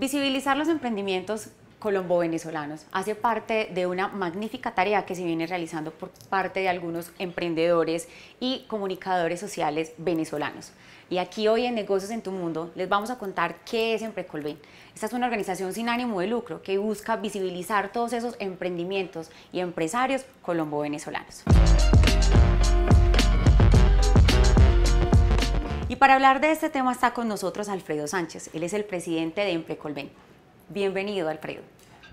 Visibilizar los emprendimientos colombo-venezolanos hace parte de una magnífica tarea que se viene realizando por parte de algunos emprendedores y comunicadores sociales venezolanos. Y aquí hoy en Negocios en tu Mundo les vamos a contar qué es Emprecolven, Esta es una organización sin ánimo de lucro que busca visibilizar todos esos emprendimientos y empresarios colombo-venezolanos. Y para hablar de este tema está con nosotros Alfredo Sánchez. Él es el presidente de Emprecolben. Bienvenido, Alfredo.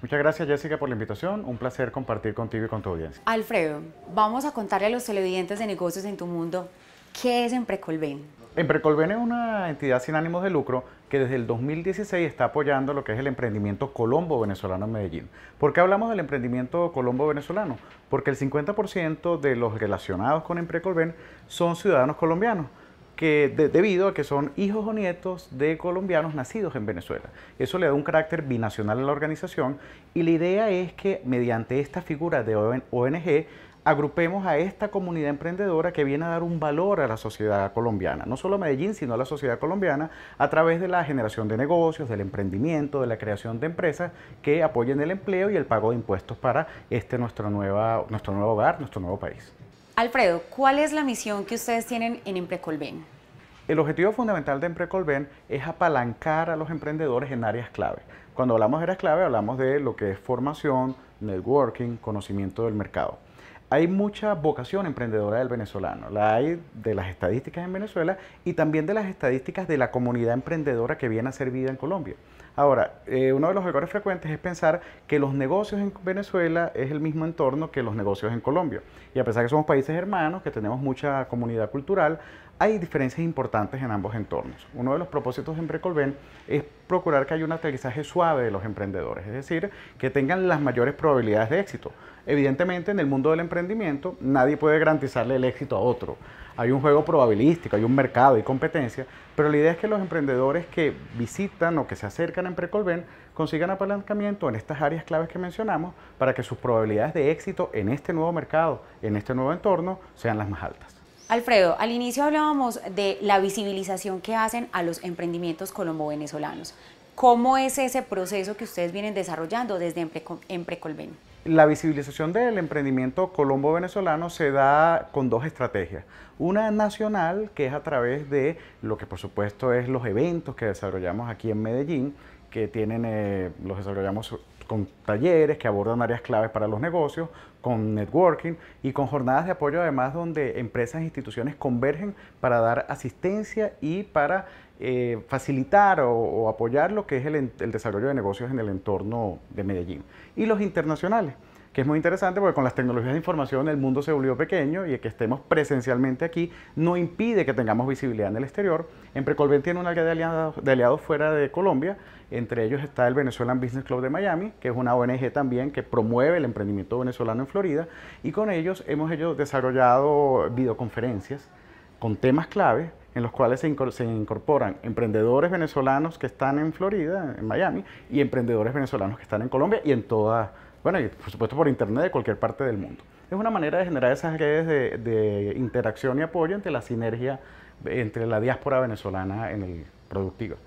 Muchas gracias Jessica por la invitación, un placer compartir contigo y con tu audiencia. Alfredo, vamos a contarle a los televidentes de negocios en tu mundo qué es Emprecolben. Emprecolven es una entidad sin ánimos de lucro que desde el 2016 está apoyando lo que es el emprendimiento colombo-venezolano en Medellín. ¿Por qué hablamos del emprendimiento colombo-venezolano? Porque el 50% de los relacionados con Emprecolven son ciudadanos colombianos que debido a que son hijos o nietos de colombianos nacidos en Venezuela. Eso le da un carácter binacional a la organización y la idea es que mediante esta figura de ONG agrupemos a esta comunidad emprendedora que viene a dar un valor a la sociedad colombiana, no solo a Medellín, sino a la sociedad colombiana, a través de la generación de negocios, del emprendimiento, de la creación de empresas que apoyen el empleo y el pago de impuestos para este nueva, nuestro nuevo hogar, nuestro nuevo país. Alfredo, ¿cuál es la misión que ustedes tienen en Emprecolben? El objetivo fundamental de Emprecolben es apalancar a los emprendedores en áreas clave. Cuando hablamos de áreas clave, hablamos de lo que es formación, networking, conocimiento del mercado hay mucha vocación emprendedora del venezolano. La hay de las estadísticas en Venezuela y también de las estadísticas de la comunidad emprendedora que viene a ser vida en Colombia. Ahora, eh, uno de los errores frecuentes es pensar que los negocios en Venezuela es el mismo entorno que los negocios en Colombia. Y a pesar que somos países hermanos, que tenemos mucha comunidad cultural, hay diferencias importantes en ambos entornos. Uno de los propósitos de Emprecolven es procurar que haya un aterrizaje suave de los emprendedores, es decir, que tengan las mayores probabilidades de éxito. Evidentemente, en el mundo del emprendimiento, nadie puede garantizarle el éxito a otro. Hay un juego probabilístico, hay un mercado, y competencia, pero la idea es que los emprendedores que visitan o que se acercan a Emprecolven consigan apalancamiento en estas áreas claves que mencionamos para que sus probabilidades de éxito en este nuevo mercado, en este nuevo entorno, sean las más altas. Alfredo, al inicio hablábamos de la visibilización que hacen a los emprendimientos colombo-venezolanos. ¿Cómo es ese proceso que ustedes vienen desarrollando desde Emprecolven? La visibilización del emprendimiento colombo-venezolano se da con dos estrategias. Una nacional, que es a través de lo que por supuesto es los eventos que desarrollamos aquí en Medellín, que tienen, eh, los desarrollamos con talleres que abordan áreas claves para los negocios, con networking y con jornadas de apoyo además donde empresas e instituciones convergen para dar asistencia y para eh, facilitar o, apoyar lo que es el, desarrollo de negocios en el entorno de Medellín. Y los internacionales que es muy interesante porque con las tecnologías de información el mundo se volvió pequeño y que estemos presencialmente aquí no impide que tengamos visibilidad en el exterior. En precolvent tiene un área de de aliados fuera de Colombia entre ellos está el Venezuelan Business Club de Miami, que es una ONG también que promueve el emprendimiento venezolano en Florida. Y con ellos hemos ellos desarrollado videoconferencias con temas clave en los cuales se, incorporan emprendedores venezolanos que están en Florida, en Miami, y emprendedores venezolanos que están en Colombia y en toda, bueno, y por supuesto por internet de cualquier parte del mundo. Es una manera de generar esas redes de interacción y apoyo entre la sinergia entre la diáspora venezolana en el productivo.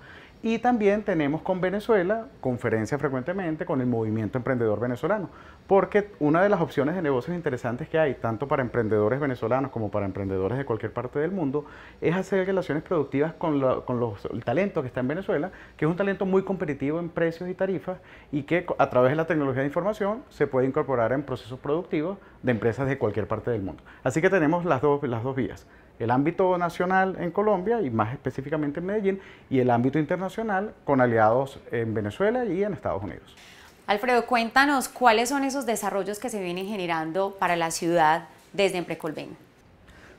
Y también tenemos con Venezuela conferencias frecuentemente con el movimiento emprendedor venezolano, porque una de las opciones de negocios interesantes que hay, tanto para emprendedores venezolanos como para emprendedores de cualquier parte del mundo, es hacer relaciones productivas con, los, el talento que está en Venezuela, que es un talento muy competitivo en precios y tarifas y que a través de la tecnología de información se puede incorporar en procesos productivos de empresas de cualquier parte del mundo. Así que tenemos las dos, las dos vías el ámbito nacional en Colombia y más específicamente en Medellín y el ámbito internacional con aliados en Venezuela y en Estados Unidos. Alfredo, cuéntanos cuáles son esos desarrollos que se vienen generando para la ciudad desde Emprecolven?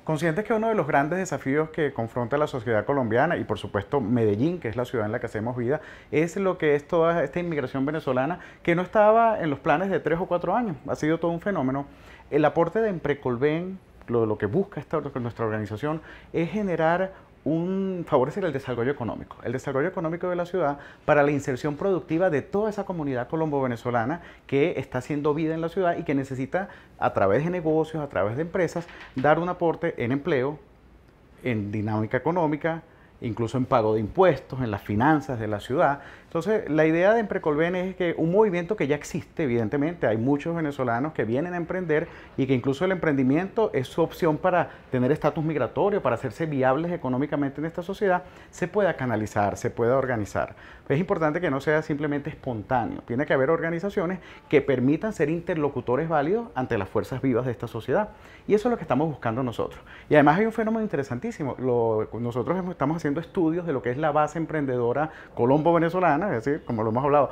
Consciente que uno de los grandes desafíos que confronta la sociedad colombiana y por supuesto Medellín, que es la ciudad en la que hacemos vida, es lo que es toda esta inmigración venezolana que no estaba en los planes de tres o cuatro años. Ha sido todo un fenómeno. El aporte de Emprecolven lo, lo que busca nuestra organización es generar un, favorecer el desarrollo económico, el desarrollo económico de la ciudad para la inserción productiva de toda esa comunidad colombo-venezolana que está haciendo vida en la ciudad y que necesita a través de negocios, a través de empresas, dar un aporte en empleo, en dinámica económica, incluso en pago de impuestos, en las finanzas de la ciudad entonces, la idea de Emprecolven es que un movimiento que ya existe, evidentemente, hay muchos venezolanos que vienen a emprender y que incluso el emprendimiento es su opción para tener estatus migratorio, para hacerse viables económicamente en esta sociedad, se pueda canalizar, se pueda organizar. Es importante que no sea simplemente espontáneo, tiene que haber organizaciones que permitan ser interlocutores válidos ante las fuerzas vivas de esta sociedad. Y eso es lo que estamos buscando nosotros. Y además hay un fenómeno interesantísimo, nosotros estamos haciendo estudios de lo que es la base emprendedora colombo-venezolana, es decir, como lo hemos hablado,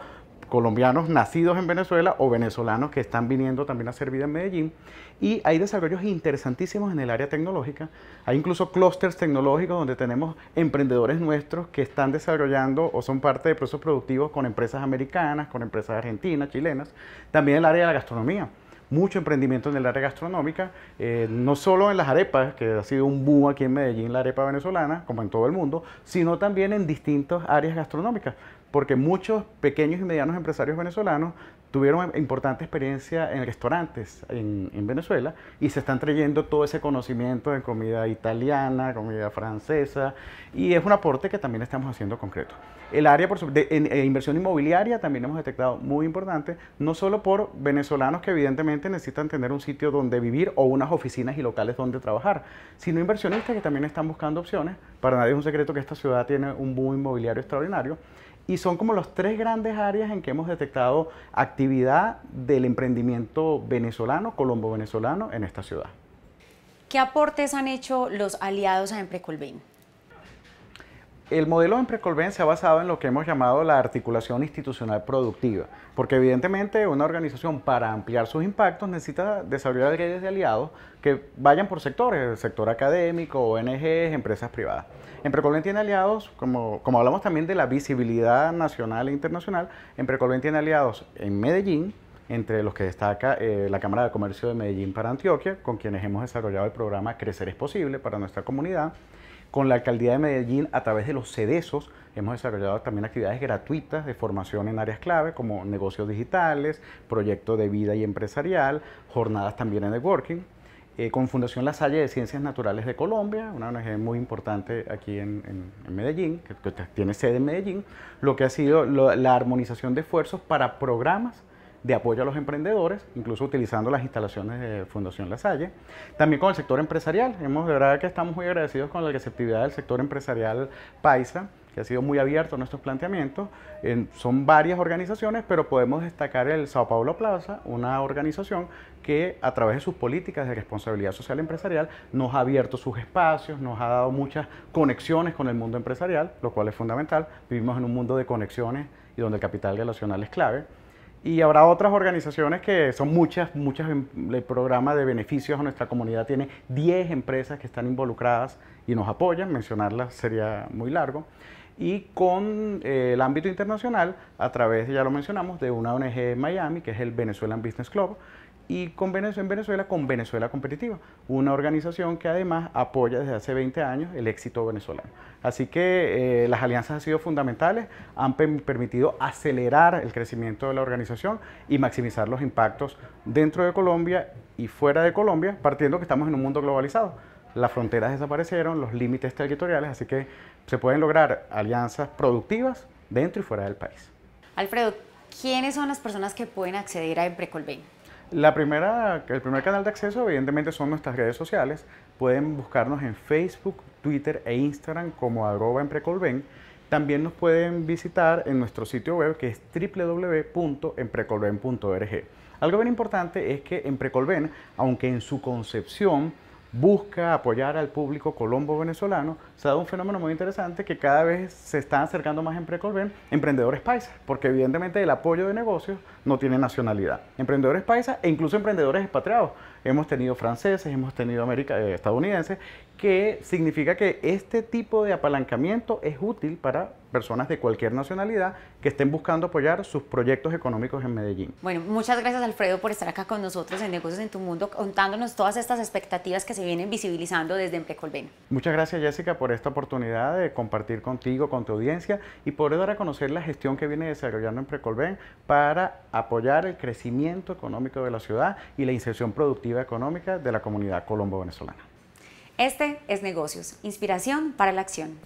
colombianos nacidos en Venezuela o venezolanos que están viniendo también a hacer vida en Medellín. Y hay desarrollos interesantísimos en el área tecnológica. Hay incluso clústeres tecnológicos donde tenemos emprendedores nuestros que están desarrollando o son parte de procesos productivos con empresas americanas, con empresas argentinas, chilenas. También el área de la gastronomía mucho emprendimiento en el área gastronómica, eh, no solo en las arepas, que ha sido un boom aquí en Medellín, la arepa venezolana, como en todo el mundo, sino también en distintas áreas gastronómicas porque muchos pequeños y medianos empresarios venezolanos tuvieron importante experiencia en restaurantes en, Venezuela y se están trayendo todo ese conocimiento de comida italiana, comida francesa y es un aporte que también estamos haciendo concreto. El área por de, inversión inmobiliaria también hemos detectado muy importante, no solo por venezolanos que evidentemente necesitan tener un sitio donde vivir o unas oficinas y locales donde trabajar, sino inversionistas que también están buscando opciones. Para nadie es un secreto que esta ciudad tiene un boom inmobiliario extraordinario y son como las tres grandes áreas en que hemos detectado actividad del emprendimiento venezolano, colombo-venezolano, en esta ciudad. ¿Qué aportes han hecho los aliados a Emprecolven? El modelo de se ha basado en lo que hemos llamado la articulación institucional productiva, porque evidentemente una organización para ampliar sus impactos necesita desarrollar redes de aliados que vayan por sectores, sector académico, ONGs, empresas privadas. Emprecolvent tiene aliados, como, como hablamos también de la visibilidad nacional e internacional, Emprecolvent tiene aliados en Medellín, entre los que destaca eh, la Cámara de Comercio de Medellín para Antioquia, con quienes hemos desarrollado el programa Crecer es Posible para nuestra comunidad. Con la Alcaldía de Medellín, a través de los CEDESOS, hemos desarrollado también actividades gratuitas de formación en áreas clave como negocios digitales, proyectos de vida y empresarial, jornadas también en networking. working. Eh, con Fundación La Salle de Ciencias Naturales de Colombia, una ONG muy importante aquí en, Medellín, que, tiene sede en Medellín, lo que ha sido la armonización de esfuerzos para programas de apoyo a los emprendedores, incluso utilizando las instalaciones de Fundación La Salle. También con el sector empresarial, hemos de verdad que estamos muy agradecidos con la receptividad del sector empresarial paisa, que ha sido muy abierto a nuestros planteamientos. son varias organizaciones, pero podemos destacar el Sao Paulo Plaza, una organización que a través de sus políticas de responsabilidad social empresarial nos ha abierto sus espacios, nos ha dado muchas conexiones con el mundo empresarial, lo cual es fundamental. Vivimos en un mundo de conexiones y donde el capital relacional es clave. Y habrá otras organizaciones que son muchas, muchas, el programa de beneficios a nuestra comunidad tiene 10 empresas que están involucradas y nos apoyan, mencionarlas sería muy largo. Y con eh, el ámbito internacional, a través, ya lo mencionamos, de una ONG en Miami, que es el Venezuelan Business Club, y con en Venezuela con Venezuela Competitiva, una organización que además apoya desde hace 20 años el éxito venezolano. Así que eh, las alianzas han sido fundamentales, han permitido acelerar el crecimiento de la organización y maximizar los impactos dentro de Colombia y fuera de Colombia, partiendo que estamos en un mundo globalizado. Las fronteras desaparecieron, los límites territoriales, así que se pueden lograr alianzas productivas dentro y fuera del país. Alfredo, ¿quiénes son las personas que pueden acceder a Emprecolben? La primera, el primer canal de acceso evidentemente son nuestras redes sociales. Pueden buscarnos en Facebook, Twitter e Instagram como arroba en También nos pueden visitar en nuestro sitio web que es www.emprecolven.org. Algo bien importante es que en Precolven, aunque en su concepción busca apoyar al público colombo venezolano, se ha dado un fenómeno muy interesante que cada vez se está acercando más en Precolben emprendedores paisas, porque evidentemente el apoyo de negocios no tiene nacionalidad. Emprendedores paisas e incluso emprendedores expatriados. Hemos tenido franceses, hemos tenido eh, estadounidenses que significa que este tipo de apalancamiento es útil para personas de cualquier nacionalidad que estén buscando apoyar sus proyectos económicos en Medellín. Bueno, muchas gracias Alfredo por estar acá con nosotros en Negocios en tu Mundo, contándonos todas estas expectativas que se vienen visibilizando desde Emprecolben. Muchas gracias Jessica por esta oportunidad de compartir contigo, con tu audiencia y poder dar a conocer la gestión que viene desarrollando Emprecolben para apoyar el crecimiento económico de la ciudad y la inserción productiva económica de la comunidad colombo-venezolana. Este es Negocios, inspiración para la acción.